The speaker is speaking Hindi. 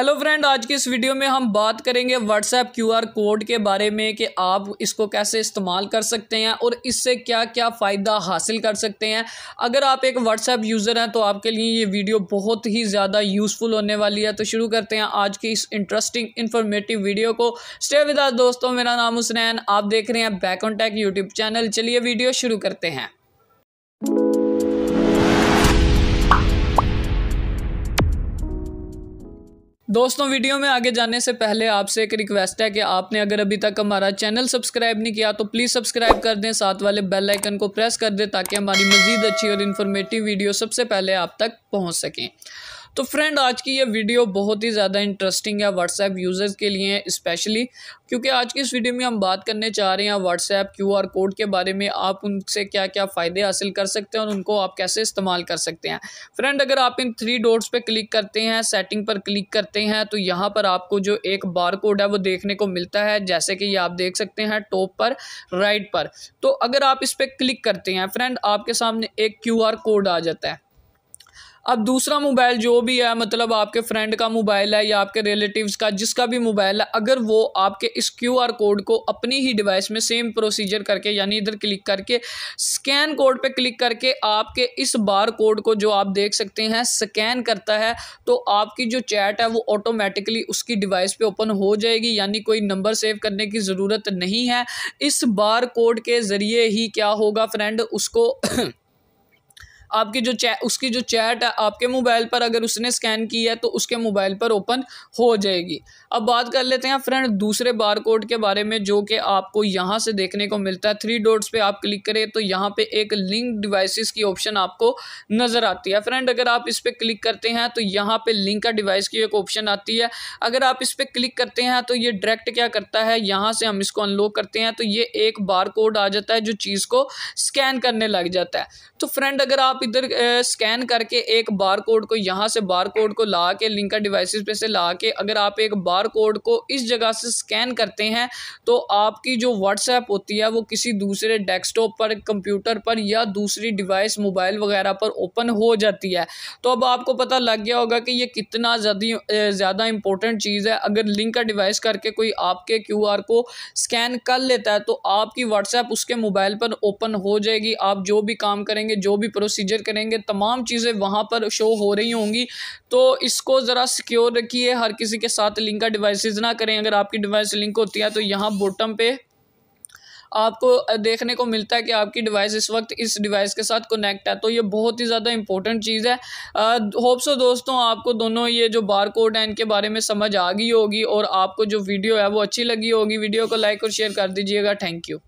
हेलो फ्रेंड आज की इस वीडियो में हम बात करेंगे व्हाट्सएप क्यूआर कोड के बारे में कि आप इसको कैसे इस्तेमाल कर सकते हैं और इससे क्या क्या फ़ायदा हासिल कर सकते हैं अगर आप एक व्हाट्सएप यूज़र हैं तो आपके लिए ये वीडियो बहुत ही ज़्यादा यूज़फुल होने वाली है तो शुरू करते हैं आज की इस इंटरेस्टिंग इन्फॉर्मेटिव वीडियो को स्टे विदास दोस्तों मेरा नाम हुसनैन आप देख रहे हैं back on track YouTube channel चलिए वीडियो शुरू करते हैं दोस्तों वीडियो में आगे जाने से पहले आपसे एक रिक्वेस्ट है कि आपने अगर अभी तक हमारा चैनल सब्सक्राइब नहीं किया तो प्लीज़ सब्सक्राइब कर दें साथ वाले बेल आइकन को प्रेस कर दें ताकि हमारी मज़ीद अच्छी और इन्फॉर्मेटिव वीडियो सबसे पहले आप तक पहुंच सकें तो फ्रेंड आज की ये वीडियो बहुत ही ज़्यादा इंटरेस्टिंग है व्हाट्सएप यूज़र्स के लिए स्पेशली क्योंकि आज की इस वीडियो में हम बात करने चाह रहे हैं व्हाट्सएप क्यूआर कोड के बारे में आप उनसे क्या क्या फ़ायदे हासिल कर सकते हैं और उनको आप कैसे इस्तेमाल कर सकते हैं फ्रेंड अगर आप इन थ्री डोट्स पर क्लिक करते हैं सेटिंग पर क्लिक करते हैं तो यहाँ पर आपको जो एक बार कोड है वो देखने को मिलता है जैसे कि ये आप देख सकते हैं टॉप पर राइट पर तो अगर आप इस पर क्लिक करते हैं फ्रेंड आपके सामने एक क्यू कोड आ जाता है अब दूसरा मोबाइल जो भी है मतलब आपके फ्रेंड का मोबाइल है या आपके रिलेटिव्स का जिसका भी मोबाइल है अगर वो आपके इस क्यू आर कोड को अपनी ही डिवाइस में सेम प्रोसीजर करके यानी इधर क्लिक करके स्कैन कोड पे क्लिक करके आपके इस बार कोड को जो आप देख सकते हैं स्कैन करता है तो आपकी जो चैट है वो ऑटोमेटिकली उसकी डिवाइस पर ओपन हो जाएगी यानी कोई नंबर सेव करने की ज़रूरत नहीं है इस बार कोड के ज़रिए ही क्या होगा फ्रेंड उसको आपकी जो चै उसकी जो चैट है आपके मोबाइल पर अगर उसने स्कैन की है तो उसके मोबाइल पर ओपन हो जाएगी अब बात कर लेते हैं फ्रेंड दूसरे बार कोड के बारे में जो कि आपको यहाँ से देखने को मिलता है थ्री डॉट्स पे आप क्लिक करें तो यहाँ पे एक लिंक डिवाइसेस की ऑप्शन आपको नज़र आती है फ्रेंड अगर आप इस पर क्लिक करते हैं तो यहाँ पर लिंक का डिवाइस की एक ऑप्शन आती है अगर आप इस पर क्लिक करते हैं तो ये डायरेक्ट क्या करता है यहाँ से हम इसको अनलॉक करते हैं तो ये एक बार कोड आ जाता है जो चीज़ को स्कैन करने लग जाता है तो फ्रेंड अगर आप आप इधर स्कैन करके एक बार कोड को यहाँ से बार कोड को ला के लिंकर डिवाइसेस पे से ला के अगर आप एक बार कोड को इस जगह से स्कैन करते हैं तो आपकी जो व्हाट्सएप होती है वो किसी दूसरे डेस्कटॉप पर कंप्यूटर पर या दूसरी डिवाइस मोबाइल वगैरह पर ओपन हो जाती है तो अब आपको पता लग गया होगा कि ये कितना ज़्यादा ज़्यादा इंपॉर्टेंट चीज़ है अगर लिंक का डिवाइस करके कोई आपके क्यू को स्कैन कर लेता है तो आपकी व्हाट्सएप उसके मोबाइल पर ओपन हो जाएगी आप जो भी काम करेंगे जो भी प्रोसीजर प्रोसीजर करेंगे तमाम चीज़ें वहाँ पर शो हो रही होंगी तो इसको ज़रा सिक्योर रखिए हर किसी के साथ लिंक का डिवाइसेस ना करें अगर आपकी डिवाइस लिंक होती है तो यहाँ बॉटम पे आपको देखने को मिलता है कि आपकी डिवाइस इस वक्त इस डिवाइस के साथ कनेक्ट है तो ये बहुत ही ज़्यादा इंपॉर्टेंट चीज़ है होप सो दोस्तों आपको दोनों ये जो बार कोड है इनके बारे में समझ आ गई होगी और आपको जो वीडियो है वो अच्छी लगी होगी वीडियो को लाइक और शेयर कर दीजिएगा थैंक यू